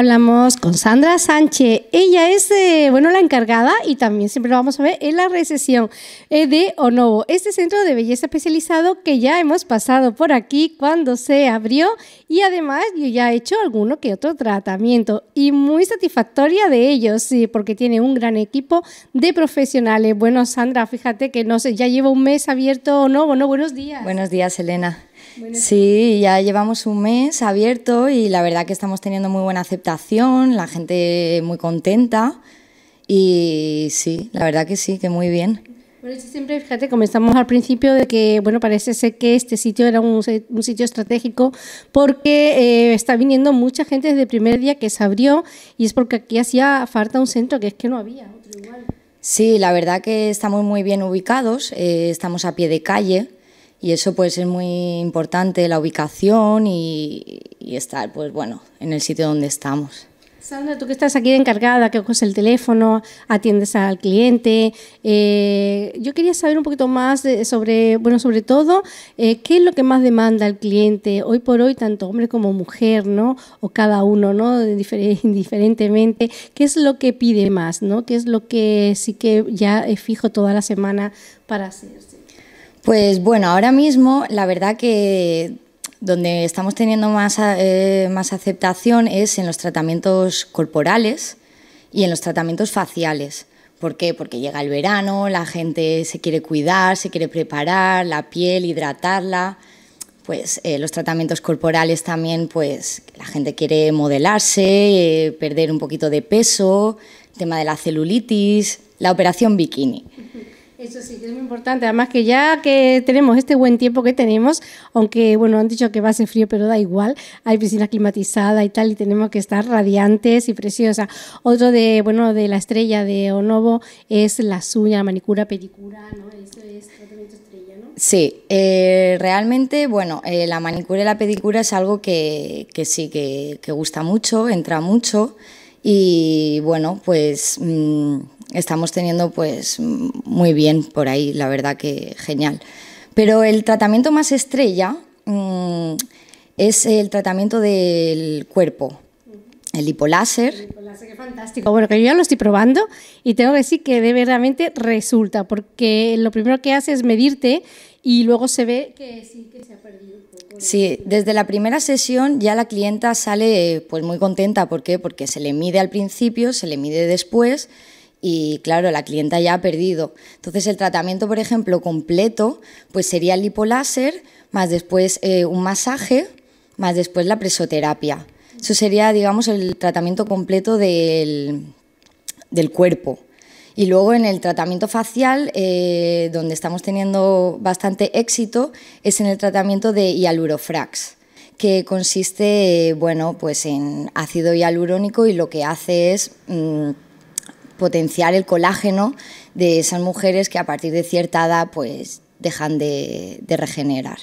hablamos con Sandra Sánchez. Ella es, eh, bueno, la encargada y también siempre lo vamos a ver en la recesión eh, de Onovo, este centro de belleza especializado que ya hemos pasado por aquí cuando se abrió y además yo ya he hecho alguno que otro tratamiento y muy satisfactoria de ellos, porque tiene un gran equipo de profesionales. Bueno, Sandra, fíjate que no sé, ya lleva un mes abierto Onovo, ¿no? Buenos días. Buenos días, Elena sí, ya llevamos un mes abierto y la verdad que estamos teniendo muy buena aceptación, la gente muy contenta y sí, la verdad que sí, que muy bien. Bueno, siempre, fíjate, comenzamos al principio de que, bueno, parece ser que este sitio era un, sitio estratégico porque eh, está viniendo mucha gente desde el primer día que se abrió y es porque aquí hacía falta un centro que es que no había, Sí, la verdad que estamos muy bien ubicados, eh, estamos a pie de calle, y eso pues es muy importante, la ubicación y, estar pues bueno, en el sitio donde estamos. Sandra, tú que estás aquí encargada, que coges el teléfono, atiendes al cliente, eh, yo quería saber un poquito más sobre, bueno, sobre todo, eh, qué es lo que más demanda el cliente hoy por hoy, tanto hombre como mujer, ¿no? O cada uno, ¿no? indiferentemente, ¿qué es lo que pide más, ¿no? ¿Qué es lo que sí que ya fijo toda la semana para hacer? Pues bueno, ahora mismo la verdad que donde estamos teniendo eh, más, aceptación es en los tratamientos corporales y en los tratamientos faciales. ¿Por qué? Porque llega el verano, la gente se quiere cuidar, se quiere preparar la piel, hidratarla. Pues eh, los tratamientos corporales también, pues la gente quiere modelarse, eh, perder un poquito de peso, tema de la celulitis, la operación bikini. Eso sí, es muy importante. Además que ya que tenemos este buen tiempo que tenemos, aunque bueno, han dicho que va a ser frío, pero da igual. Hay piscina climatizada y tal, y tenemos que estar radiantes y preciosas. Otro de, bueno, de la estrella de Onovo es la suya, manicura, pedicura, ¿no? es tratamiento estrella, ¿no? Sí, eh, realmente, bueno, eh, la manicura y la pedicura es algo que, sí, que, gusta mucho, entra mucho. Y bueno, pues... Mm, estamos teniendo pues muy bien por ahí, la verdad que genial. Pero el tratamiento más estrella mm, es el tratamiento del cuerpo. El lipoláser. El lipoláser, qué fantástico. Bueno, que yo ya lo estoy probando y tengo que decir que de verdaderamente resulta, porque lo primero que hace es medirte y luego se ve que sí, que se ha perdido. sí, desde la primera sesión ya la clienta sale pues muy contenta. ¿Por qué? Porque se le mide al principio, se le mide después y claro, la clienta ya ha perdido. Entonces el tratamiento, por ejemplo, completo, pues sería el lipoláser, más después eh, un masaje, más después la presoterapia. Eso sería, digamos, el tratamiento completo del, del cuerpo. Y luego en el tratamiento facial, eh, donde estamos teniendo bastante éxito, es en el tratamiento de hialurofrax que consiste, bueno, pues en ácido hialurónico y lo que hace es... Mm, potenciar el colágeno de esas mujeres que a partir de cierta edad pues dejan de, regenerar.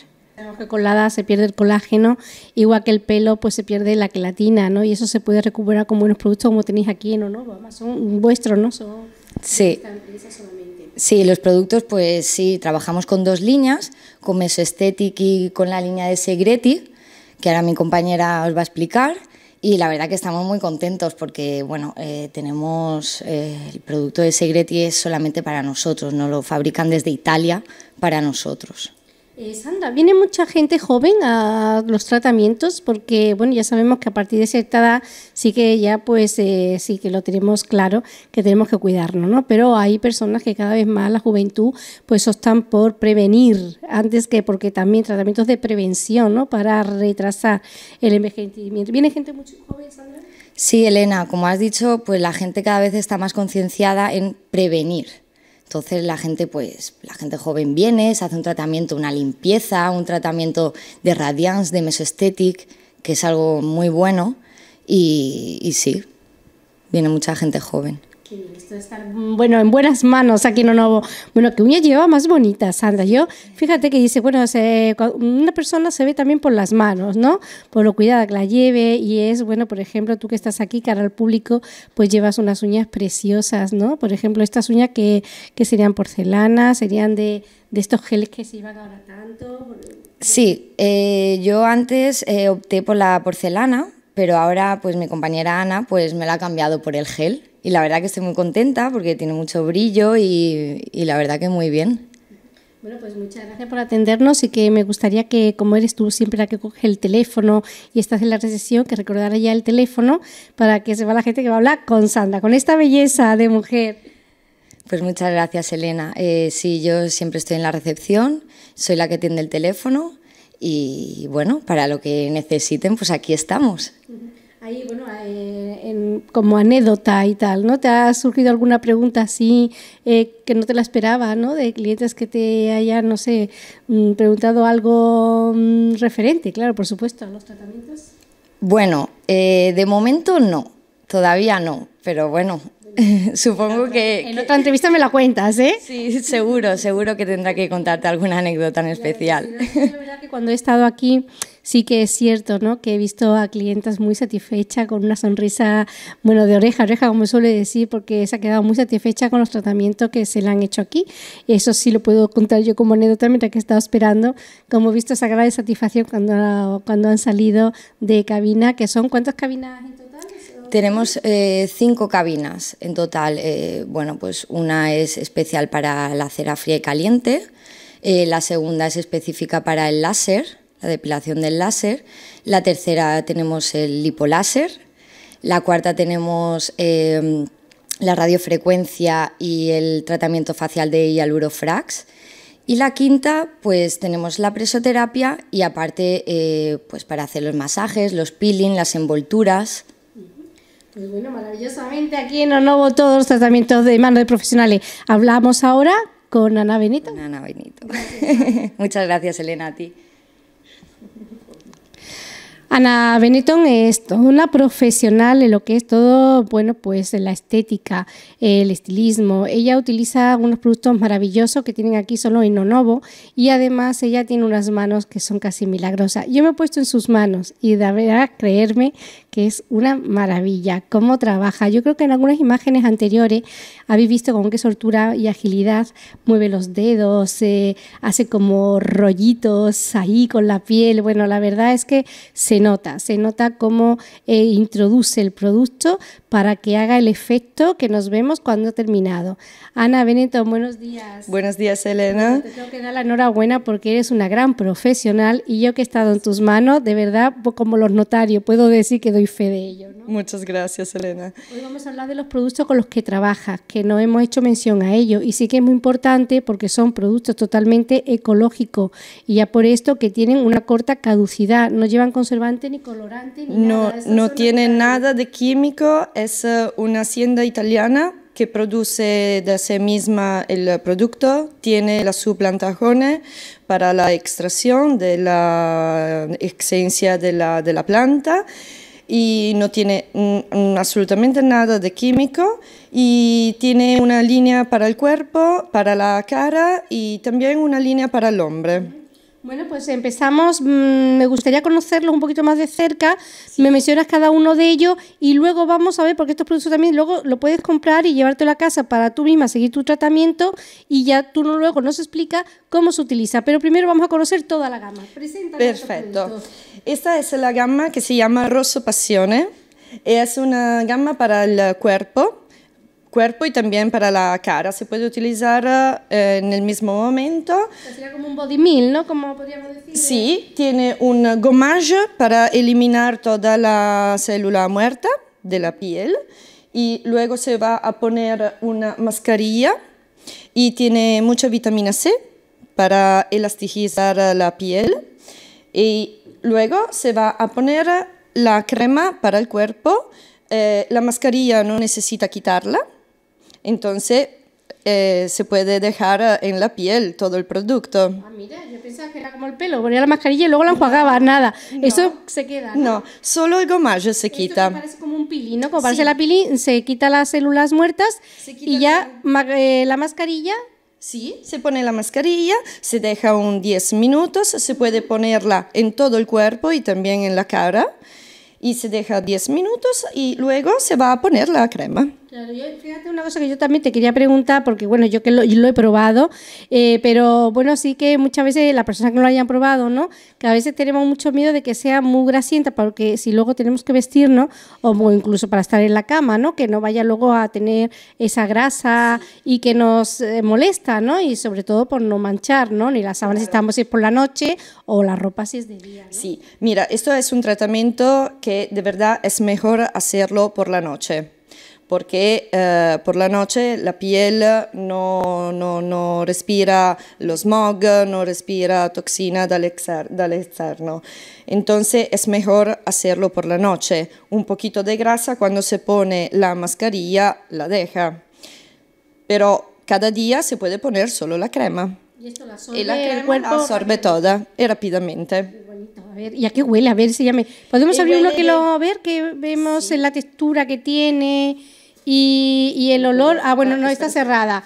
que con la edad se pierde el colágeno, igual que el pelo, pues se pierde la quelatina, ¿no? Y eso se puede recuperar con buenos productos como tenéis aquí en Ono, son vuestros, ¿no? Son sí. Sí, los productos, pues sí, trabajamos con dos líneas, con Mesoestetic y con la línea de Segreti, que ahora mi compañera os va a explicar. Y la verdad que estamos muy contentos porque, bueno, eh, tenemos eh, el producto de Segreti es solamente para nosotros, no lo fabrican desde Italia para nosotros. Eh, Sandra, viene mucha gente joven a los tratamientos porque, bueno, ya sabemos que a partir de cierta edad sí que ya, pues, eh, sí que lo tenemos claro que tenemos que cuidarnos, ¿no? Pero hay personas que cada vez más la juventud, pues, optan por prevenir antes que, porque también tratamientos de prevención, ¿no? Para retrasar el envejecimiento. ¿Viene gente muy joven, Sandra? Sí, Elena, como has dicho, pues la gente cada vez está más concienciada en prevenir entonces la gente, pues, la gente joven viene, se hace un tratamiento, una limpieza, un tratamiento de radiance, de mesoestetic, que es algo muy bueno. y sí, viene mucha gente joven esto mm, bueno, en buenas manos aquí en Onovo. Bueno, que uña lleva más bonita, Sandra. Yo, fíjate que dice, bueno, una persona se ve también por las manos, ¿no? Por lo cuidada que la lleve y es, bueno, por ejemplo, tú que estás aquí, cara al público, pues llevas unas uñas preciosas, ¿no? Por ejemplo, estas uñas que, que serían porcelana, serían de, de estos geles que se iban ahora tanto. Sí, eh, yo antes eh, opté por la porcelana pero ahora pues mi compañera Ana pues me la ha cambiado por el gel y la verdad que estoy muy contenta porque tiene mucho brillo y, la verdad que muy bien. Bueno, pues muchas gracias por atendernos y que me gustaría que, como eres tú siempre la que coge el teléfono y estás en la recesión, que recordara ya el teléfono para que sepa la gente que va a hablar con Sandra, con esta belleza de mujer. Pues muchas gracias, Elena. Eh, sí, yo siempre estoy en la recepción, soy la que tiende el teléfono y bueno, para lo que necesiten, pues aquí estamos. Ahí, bueno, eh, como anécdota y tal, ¿no? ¿Te ha surgido alguna pregunta así eh, que no te la esperaba, ¿no? De clientes que te hayan, no sé, mm, preguntado algo mm, referente, claro, por supuesto, a los tratamientos. Bueno, eh, de momento no. Todavía no, pero bueno, supongo que, En otra entrevista me la cuentas, ¿eh? Sí, seguro, seguro que tendrá que contarte alguna anécdota en especial. La verdad, que cuando he estado aquí sí que es cierto, ¿no? Que he visto a clientas muy satisfechas con una sonrisa, bueno, de oreja a oreja, como suele decir, porque se ha quedado muy satisfecha con los tratamientos que se le han hecho aquí. Eso sí lo puedo contar yo como anécdota mientras que he estado esperando. Como he visto esa gran satisfacción cuando, cuando han salido de cabina, que son, ¿cuántas cabinas? Tenemos eh, cinco cabinas en total. Eh, bueno, pues una es especial para la cera fría y caliente, eh, la segunda es específica para el láser, la depilación del láser, la tercera tenemos el lipoláser, la cuarta tenemos em, la radiofrecuencia y el tratamiento facial de hialurofrax. Y la quinta, pues tenemos la presoterapia y aparte, pues para hacer los masajes, los peeling, las envolturas. Pues bueno, maravillosamente aquí en Onovo todos los tratamientos de manos de profesionales. Hablamos ahora con Ana Benito. Ana Benito. Muchas gracias, Elena, a ti. Ana Benetton es una profesional en lo que es todo, bueno, pues la estética, el estilismo. Ella utiliza unos productos maravillosos que tienen aquí solo en Onovo y además ella tiene unas manos que son casi milagrosas. Yo me he puesto en sus manos y de verdad creerme que es una maravilla cómo trabaja. Yo creo que en algunas imágenes anteriores habéis visto con qué soltura y agilidad mueve los dedos, eh, hace como rollitos ahí con la piel. Bueno, la verdad es que se se nota, se nota cómo eh, introduce el producto, para que haga el efecto que nos vemos cuando ha terminado. Ana Benito, buenos días. Buenos días, Elena. te tengo que dar la enhorabuena porque eres una gran profesional y yo que he estado en tus manos, de verdad, como los notarios, puedo decir que doy fe de ello. Muchas gracias, Elena. Hoy vamos a hablar de los productos con los que trabajas, que no hemos hecho mención a ellos y sí que es muy importante porque son productos totalmente ecológicos y ya por esto que tienen una corta caducidad, no llevan conservante ni colorante ni no, No tienen nada de químico es eh, una hacienda italiana que produce de sí misma el producto, tiene las su para la extracción de la esencia de la, de la planta y no tiene absolutamente nada de químico y tiene una línea para el cuerpo, para la cara y también una línea para el hombre. Bueno, pues empezamos. Mm, me gustaría conocerlos un poquito más de cerca. Me mencionas cada uno de ellos y luego vamos a ver, porque estos productos también luego lo puedes comprar y llevártelo a casa para tú misma seguir tu tratamiento y ya tú luego nos explica cómo se utiliza. Pero primero vamos a conocer toda la gama. Perfecto. Esta es la gama que se llama Rosso Passione. Es una gama para el cuerpo cuerpo y también para la cara. Se puede utilizar eh, en el mismo momento. Sería como un body meal, ¿no? Como podríamos decir. Sí, tiene un gommage para eliminar toda la célula muerta de la piel y luego se va a poner una mascarilla y tiene mucha vitamina C para elasticizar la piel y luego se va a poner la crema para el cuerpo. Eh, la mascarilla no necesita quitarla entonces eh, se puede dejar eh, en la piel todo el producto. Ah, mira, yo pensaba que era como el pelo, ponía la mascarilla y luego la enjuagaba, nada. Eso se queda. ¿no? solo el gomaje se quita. parece como un pilín, ¿no? parece la pilín, se quita las células muertas y ya la, eh, la mascarilla Sí, se pone la mascarilla, se deja un 10 minutos, se puede ponerla en todo el cuerpo y también en la cara. Y se deja 10 minutos y luego se va a poner la crema. Claro, yo fíjate una cosa que yo también te quería preguntar, porque bueno, yo que lo, he probado, eh, pero bueno, sí que muchas veces las personas que no lo hayan probado, ¿no? Que a veces tenemos mucho miedo de que sea muy grasienta, porque si luego tenemos que vestirnos, o incluso para estar en la cama, ¿no? Que no vaya luego a tener esa grasa y que nos eh, molesta, ¿no? Y sobre todo por no manchar, ¿no? Ni las sábanas si estamos si es por la noche o la ropa si es de día. Sí, mira, esto es un tratamiento que de verdad es mejor hacerlo por la noche porque eh, por la noche la piel no, respira los smog, no respira toxina del, externo. Entonces es mejor hacerlo por la noche. Un poquito de grasa cuando se pone la mascarilla la deja. Pero cada día se puede poner solo la crema. Y, esto la crema absorbe toda y rápidamente. A ver, ya a qué huele? A ver si ya me... ¿Podemos abrir uno que lo... A ver, que vemos en la textura que tiene y, el olor, ah, bueno, no está cerrada.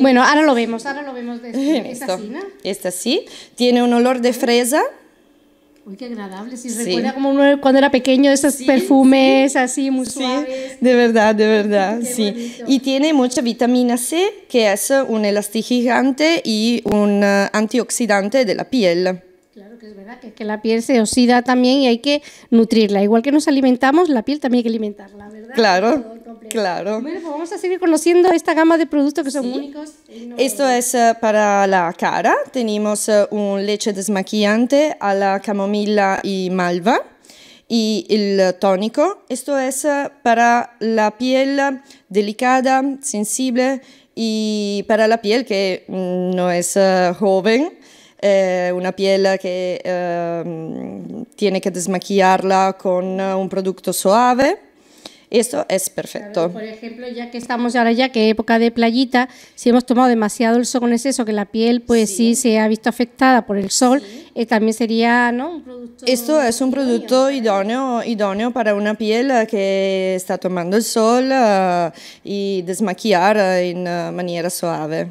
Bueno, ahora lo vemos, ahora lo vemos. de esta Esta este sí. Tiene un olor de fresa. Uy, qué agradable, si sí, recuerda como cuando era pequeño, esos perfumes así, muy suaves. De verdad, de verdad, sí. Y tiene mucha vitamina C, que es un elastigigante y un ah, antioxidante de la piel. Claro que es verdad, que, que la piel se oxida también y hay que nutrirla. Igual que nos alimentamos, la piel también hay que alimentarla, ¿verdad? Claro, claro. Bueno, pues vamos a seguir conociendo esta gama de productos que son únicos. Esto es eh, para la cara. Tenemos eh, un leche desmaquillante a la camomila y malva y el tónico. Esto es eh, para la piel delicada, sensible y para la piel que mm, no es joven eh, una piel che eh, tiene che desmaquillarla con un prodotto soave. Esto es perfecto. por ejemplo, ya que estamos ahora ya que época de playita, si hemos tomado demasiado el sol con exceso, que la piel pues sí, se ha visto afectada por el sol, eh, también sería ¿no? un producto... Esto es un producto idóneo, idóneo para una piel eh, que está tomando el sol eh, y desmaquillar en manera suave.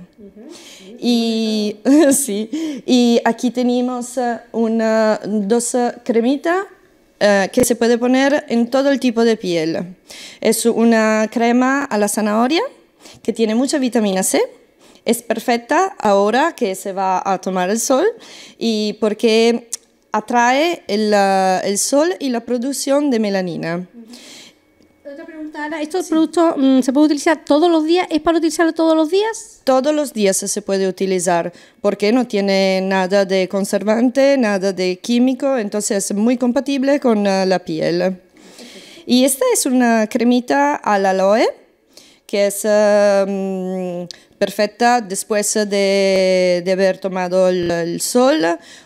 Y, sí, y aquí tenemos una, dos cremitas eh, que se puede poner en todo el tipo de piel. Es una crema a la zanahoria que tiene mucha vitamina C. Es perfecta ahora que se va a tomar el sol y porque atrae el, eh, el sol y la producción de melanina otra pregunta, ¿estos productos mm, se puede utilizar todos los días? ¿Es para utilizarlo todos los días? Todos los días se puede utilizar porque no tiene nada de conservante, nada de químico, entonces es muy compatible con ah, la piel. Y esta es una cremita al aloe que es ah, mm, perfecta después de, de, haber tomado el, sol,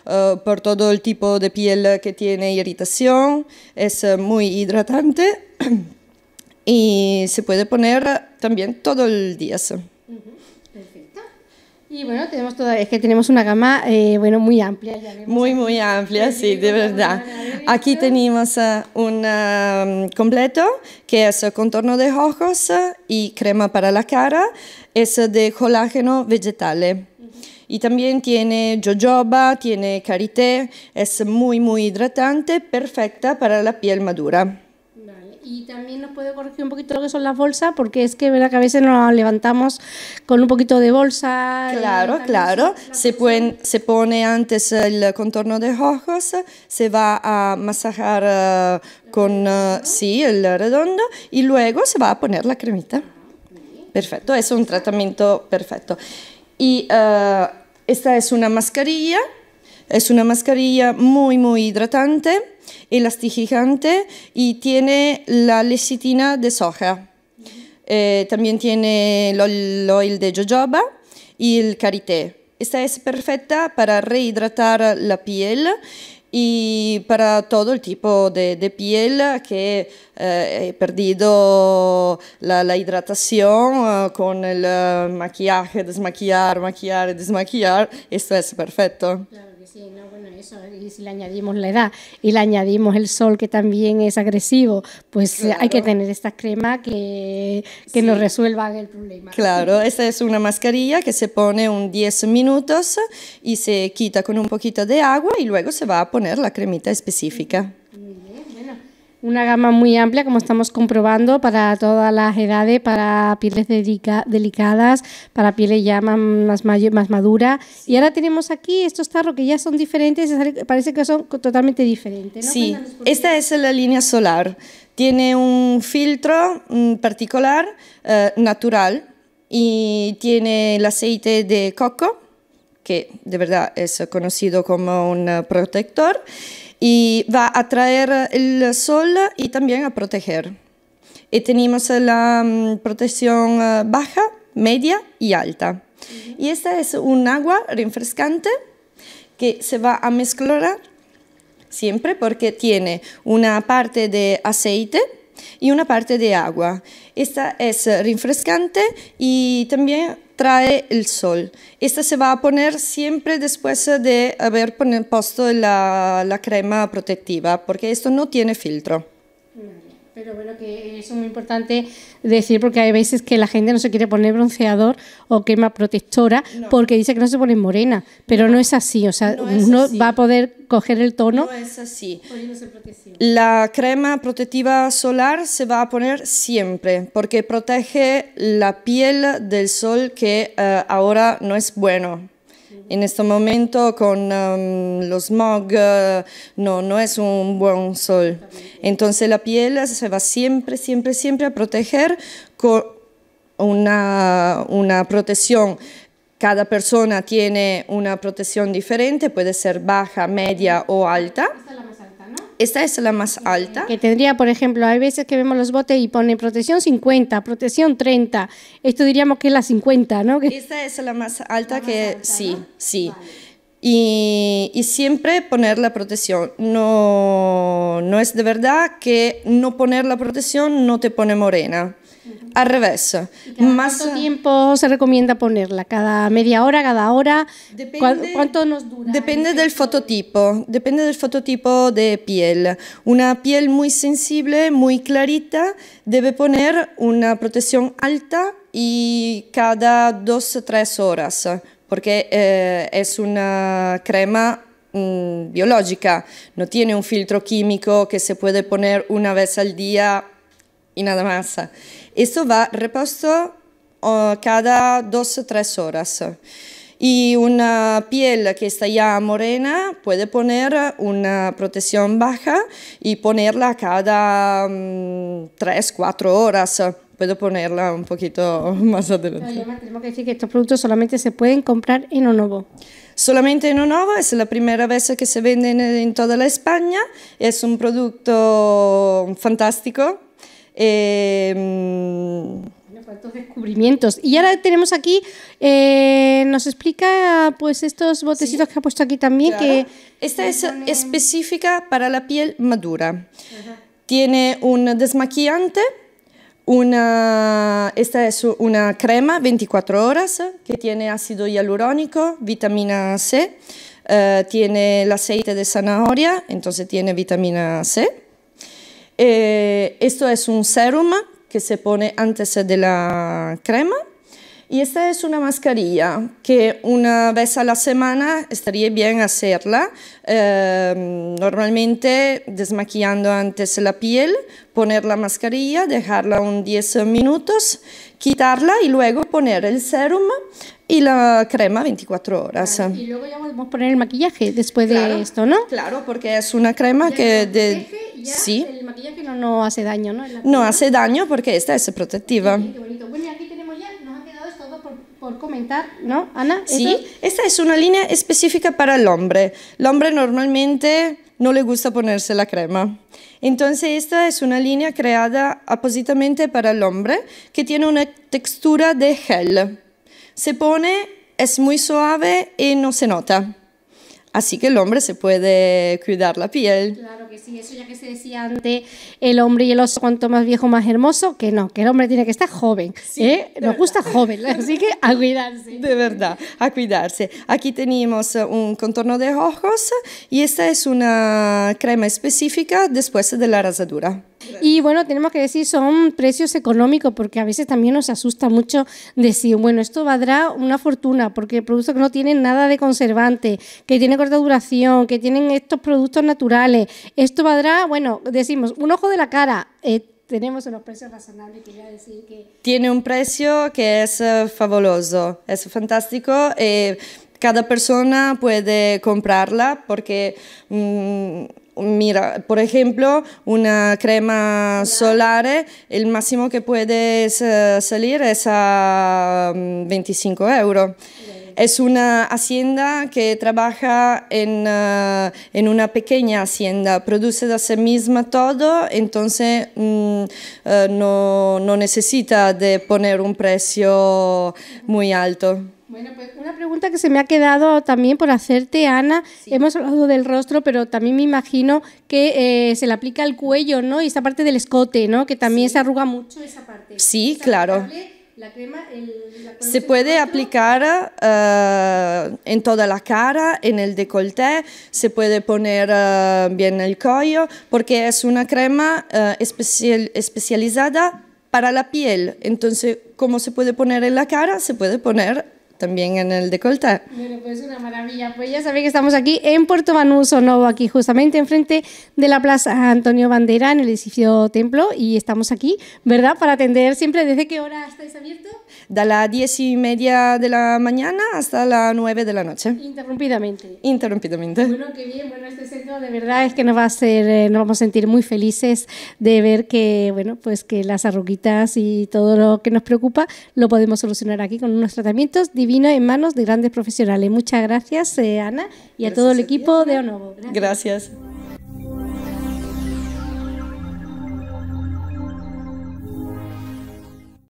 ah, por todo el tipo de piel que tiene irritación, es muy hidratante. y se puede poner también todo el día. Y bueno, tenemos es que tenemos una gama eh, bueno, muy amplia. muy, muy amplia, sí, de verdad. Aquí tenemos eh, un mm, completo que es contorno de ojos eh, y crema para la cara. Es de colágeno vegetal. Y también tiene jojoba, tiene karité, es muy, muy hidratante, perfecta para la piel madura también nos puede corregir un poquito lo que son las bolsas, porque es que verdad que a veces nos levantamos con un poquito de bolsa. Claro, claro. Se, pueden, se pone antes el contorno de ojos, se va a masajar eh, con, eh, sí, el redondo, y luego se va a poner la cremita. Perfecto, es un tratamiento perfecto. Y eh, esta es una mascarilla, es una mascarilla muy, muy hidratante elastificante y tiene la lecitina de soja. Eh, también tiene el oil de jojoba y el karité. Esta es perfecta para rehidratar la piel y para todo el tipo de, de piel que eh, he perdido la, la hidratación eh, con el eh, maquillaje, desmaquillar, maquillar, desmaquillar. Esto es perfecto. Claro. no, bueno, y si le añadimos la edad y le añadimos el sol que también es agresivo, pues hay que tener esta crema que, que nos resuelva el problema. Claro, esta es una mascarilla que se pone un 10 minutos y se quita con un poquito de agua y luego se va a poner la cremita específica una gama muy amplia, como estamos comprobando, para todas las edades, para pieles delicadas, para pieles ya más, más, maduras. Y ahora tenemos aquí estos tarros que ya son diferentes, parece que son totalmente diferentes. Sí, esta es la línea solar. Tiene un filtro mm, particular, eh, natural, y tiene el aceite de coco, que de verdad es conocido como un protector, y va a atraer el sol y también a proteger. Y tenemos la mm, protección eh, baja, media y alta. Y esta es un agua refrescante que se va a mezclar siempre porque tiene una parte de aceite y una parte de agua. Esta es refrescante y también trae el sol. Esta se va a poner siempre después de haber puesto la, la crema protectiva, porque esto no tiene filtro. Mm. Pero bueno, que es muy importante decir porque hay veces que la gente no se quiere poner bronceador o crema protectora porque dice que no se pone morena, pero no, es así, o sea, no va a poder coger el tono. No es así. La crema protectiva solar se va a poner siempre porque protege la piel del sol que eh, ahora no es bueno en este momento con um, los smog uh, no, no es un buen sol. Entonces la piel se va siempre, siempre, siempre a proteger con una, una protección cada persona tiene una protección diferente, puede ser baja, media o alta esta es la más alta. Que tendría, por ejemplo, hay veces que vemos los botes y pone protección 50, protección 30. Esto diríamos que es la 50, ¿no? Esta es la más alta que sí, sí. Y, siempre poner la protección. No, no es de verdad que no poner la protección no te pone morena al revés. Más, ¿Cuánto eh, tiempo se recomienda ponerla? ¿Cada media hora? ¿Cada hora? Depende, ¿Cuánto nos dura? Depende del fototipo, depende del fototipo de piel. Una piel muy sensible, muy clarita, debe poner una protección alta y cada dos o tres horas, porque eh, es una crema mm, biológica, no tiene un filtro químico que se puede poner una vez al día y nada más. Esto va repuesto cada dos o tres horas. Y una piel que está ya morena puede poner una protección baja y ponerla cada 3 mm, tres, cuatro horas. Puedo ponerla un poquito más adelante. tenemos que decir que estos productos solamente se pueden comprar en Onovo. Solamente en Onovo, es la primera vez que se vende en, en toda la España. Es un producto fantástico eh, descubrimientos. Y ahora tenemos aquí, eh, nos explica pues estos botecitos que ha puesto aquí también. que Esta es específica para la piel madura. Tiene un desmaquillante, una, esta es una crema 24 horas que tiene ácido hialurónico, vitamina C, eh, tiene el aceite de zanahoria, entonces tiene vitamina C eh, esto es un serum que se pone antes de la crema y esta es una mascarilla que una vez a la semana estaría bien hacerla, eh, normalmente desmaquillando antes la piel, poner la mascarilla, dejarla un 10 minutos, quitarla y luego poner el sérum y la crema 24 horas. y luego ya podemos poner el maquillaje después de esto, ¿no? Claro, porque es una crema que... De, sí. El maquillaje no, no hace daño, ¿no? No hace daño porque esta es protectiva por comentar, ¿no, Ana? Sí, esta es una línea específica para el hombre. El hombre normalmente no le gusta ponerse la crema. Entonces esta es una línea creada apositamente para el hombre que tiene una textura de gel. Se pone, es muy suave y no se nota. Así que el hombre se puede cuidar la piel. Claro que sí, eso ya que se decía antes, el hombre y el oso, cuanto más viejo, más hermoso, que no, que el hombre tiene que estar joven. ¿eh? Nos gusta joven, así que a cuidarse. De verdad, a cuidarse. Aquí tenemos eh, un contorno de ojos y esta es una crema específica después de la rasadura. Y bueno, tenemos que decir, son precios económicos, porque a veces también nos asusta mucho decir, bueno, esto valdrá una fortuna, porque productos que no tienen nada de conservante, que tienen corta duración, que tienen estos productos naturales, esto valdrá, bueno, decimos, un ojo de la cara. Eh, tenemos unos precios razonables, quería decir que... Tiene un precio que es eh, fabuloso, es fantástico. Eh, cada persona puede comprarla porque... Mm, Mira, por ejemplo, una crema solar, el máximo que puede eh, salir es a 25 mm, euros. Es una hacienda que trabaja eh, en, una pequeña hacienda, produce de sí misma todo, entonces mm, eh, no, no necesita de poner un precio muy alto. Bueno, pues una pregunta que se me ha quedado también por hacerte, Ana. Hemos hablado del rostro, pero también me imagino que eh, se le aplica al cuello, ¿no? Y esa parte del escote, ¿no? Que también se arruga mucho esa parte. Sí, claro. La crema, el, se puede aplicar eh, en toda la cara, en el decolté se puede poner bien eh, bien el cuello, porque es una crema especial, especializada para la piel. Entonces, ¿cómo se puede poner en la cara, se puede poner también en el de Colta. Bueno, pues una maravilla. Pues ya sabéis que estamos aquí en Puerto Manuso Novo, aquí justamente enfrente de la Plaza Antonio Bandera, en el edificio Templo, y estamos aquí, ¿verdad?, para atender siempre. ¿Desde qué hora estáis abiertos? De las diez y media de la mañana hasta las 9 de la noche. Interrumpidamente. Interrumpidamente. Bueno, qué bien. Bueno, este centro de verdad es que nos va a hacer, eh, nos vamos a sentir muy felices de ver que, bueno, pues que las arruguitas y todo lo que nos preocupa lo podemos solucionar aquí con unos tratamientos vino en manos de grandes profesionales. Muchas gracias, eh, Ana, y a todo el equipo de Onovo. gracias.